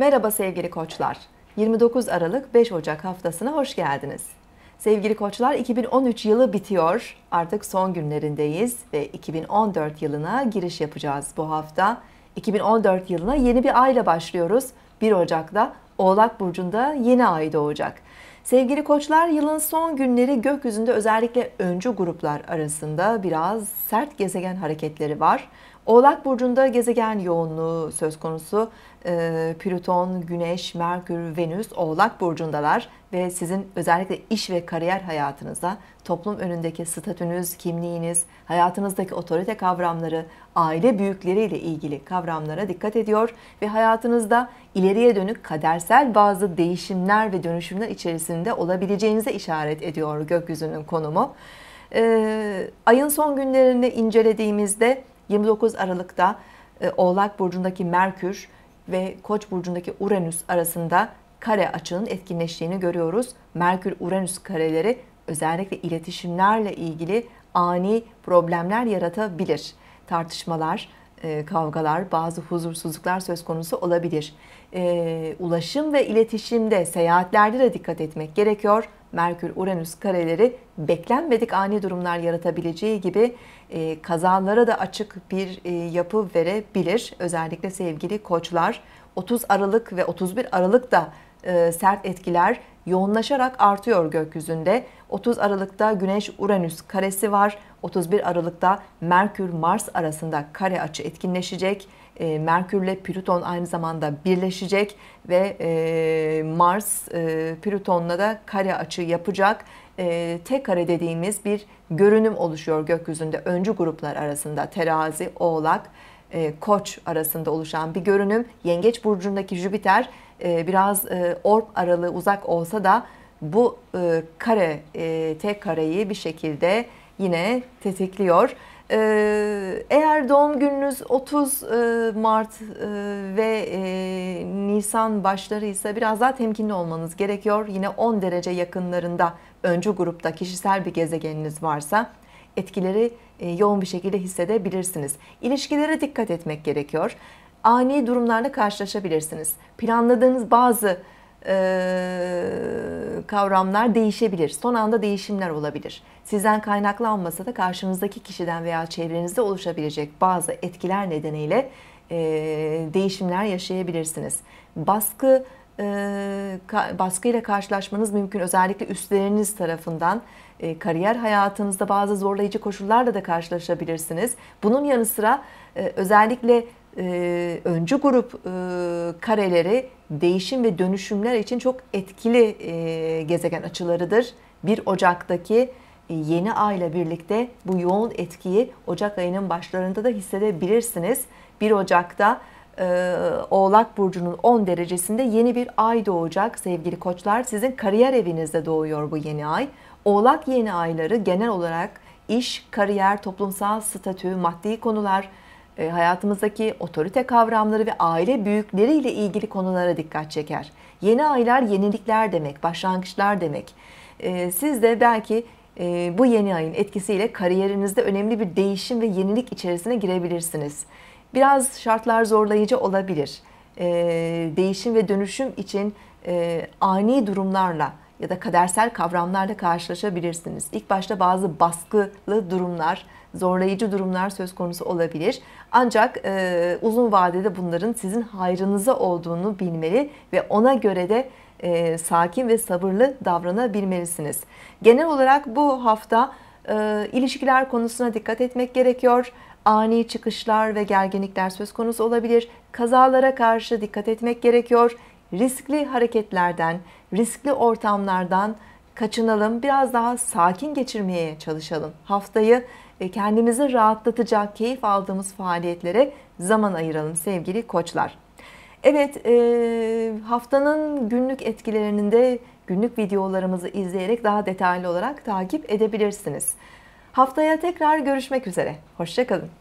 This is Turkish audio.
Merhaba sevgili koçlar. 29 Aralık 5 Ocak haftasına hoş geldiniz. Sevgili koçlar 2013 yılı bitiyor. Artık son günlerindeyiz ve 2014 yılına giriş yapacağız bu hafta. 2014 yılına yeni bir ayla başlıyoruz. 1 Ocak'ta Oğlak Burcu'nda yeni ay doğacak. Sevgili koçlar yılın son günleri gökyüzünde özellikle öncü gruplar arasında biraz sert gezegen hareketleri var. Oğlak Burcu'nda gezegen yoğunluğu söz konusu. E, Plüton, Güneş, Merkür, Venüs Oğlak Burcu'ndalar ve sizin özellikle iş ve kariyer hayatınızda toplum önündeki statünüz, kimliğiniz, hayatınızdaki otorite kavramları, aile büyükleriyle ilgili kavramlara dikkat ediyor ve hayatınızda ileriye dönük kadersel bazı değişimler ve dönüşümler içerisinde olabileceğinize işaret ediyor gökyüzünün konumu. E, ayın son günlerini incelediğimizde 29 Aralık'ta e, Oğlak Burcu'ndaki Merkür ve Koç Burcu'ndaki Uranüs arasında kare açının etkinleştiğini görüyoruz. Merkür-Uranüs kareleri özellikle iletişimlerle ilgili ani problemler yaratabilir. Tartışmalar, e, kavgalar, bazı huzursuzluklar söz konusu olabilir. E, ulaşım ve iletişimde, seyahatlerde de dikkat etmek gerekiyor. Merkür-Uranüs kareleri beklenmedik ani durumlar yaratabileceği gibi e, kazalara da açık bir e, yapı verebilir. Özellikle sevgili koçlar 30 Aralık ve 31 Aralık'ta sert etkiler yoğunlaşarak artıyor gökyüzünde. 30 Aralık'ta Güneş-Uranüs karesi var. 31 Aralık'ta Merkür-Mars arasında kare açı etkinleşecek. E, Merkürle Plüton aynı zamanda birleşecek ve e, Mars e, Plüton'la da kare açı yapacak. E, tek kare dediğimiz bir görünüm oluşuyor gökyüzünde öncü gruplar arasında terazi, oğlak, koç arasında oluşan bir görünüm. Yengeç burcundaki Jüpiter biraz e, orb aralığı uzak olsa da bu e, kare, e, T kareyi bir şekilde yine tetikliyor. E, eğer doğum gününüz 30 e, Mart e, ve e, Nisan başları ise biraz daha temkinli olmanız gerekiyor. Yine 10 derece yakınlarında öncü grupta kişisel bir gezegeniniz varsa etkileri e, yoğun bir şekilde hissedebilirsiniz. İlişkilere dikkat etmek gerekiyor. Ani durumlarla karşılaşabilirsiniz. Planladığınız bazı e, kavramlar değişebilir. Son anda değişimler olabilir. Sizden kaynaklanmasa da karşınızdaki kişiden veya çevrenizde oluşabilecek bazı etkiler nedeniyle e, değişimler yaşayabilirsiniz. Baskı e, ka, baskıyla karşılaşmanız mümkün. Özellikle üstleriniz tarafından e, kariyer hayatınızda bazı zorlayıcı koşullarla da karşılaşabilirsiniz. Bunun yanı sıra e, özellikle e, öncü grup e, kareleri değişim ve dönüşümler için çok etkili e, gezegen açılarıdır. 1 Ocak'taki e, yeni ay ile birlikte bu yoğun etkiyi Ocak ayının başlarında da hissedebilirsiniz. 1 Ocak'ta Oğlak Burcu'nun 10 derecesinde yeni bir ay doğacak sevgili koçlar. Sizin kariyer evinizde doğuyor bu yeni ay. Oğlak yeni ayları genel olarak iş, kariyer, toplumsal statü, maddi konular, e, hayatımızdaki otorite kavramları ve aile büyükleriyle ilgili konulara dikkat çeker. Yeni aylar yenilikler demek, başlangıçlar demek. E, siz de belki e, bu yeni ayın etkisiyle kariyerinizde önemli bir değişim ve yenilik içerisine girebilirsiniz. Biraz şartlar zorlayıcı olabilir. Değişim ve dönüşüm için ani durumlarla ya da kadersel kavramlarla karşılaşabilirsiniz. İlk başta bazı baskılı durumlar, zorlayıcı durumlar söz konusu olabilir. Ancak e, uzun vadede bunların sizin hayrınıza olduğunu bilmeli ve ona göre de e, sakin ve sabırlı davranabilmelisiniz. Genel olarak bu hafta e, ilişkiler konusuna dikkat etmek gerekiyor. Ani çıkışlar ve gerginlikler söz konusu olabilir. Kazalara karşı dikkat etmek gerekiyor riskli hareketlerden, riskli ortamlardan kaçınalım. Biraz daha sakin geçirmeye çalışalım. Haftayı e, kendimizi rahatlatacak, keyif aldığımız faaliyetlere zaman ayıralım sevgili koçlar. Evet e, haftanın günlük etkilerinin de günlük videolarımızı izleyerek daha detaylı olarak takip edebilirsiniz. Haftaya tekrar görüşmek üzere. Hoşçakalın.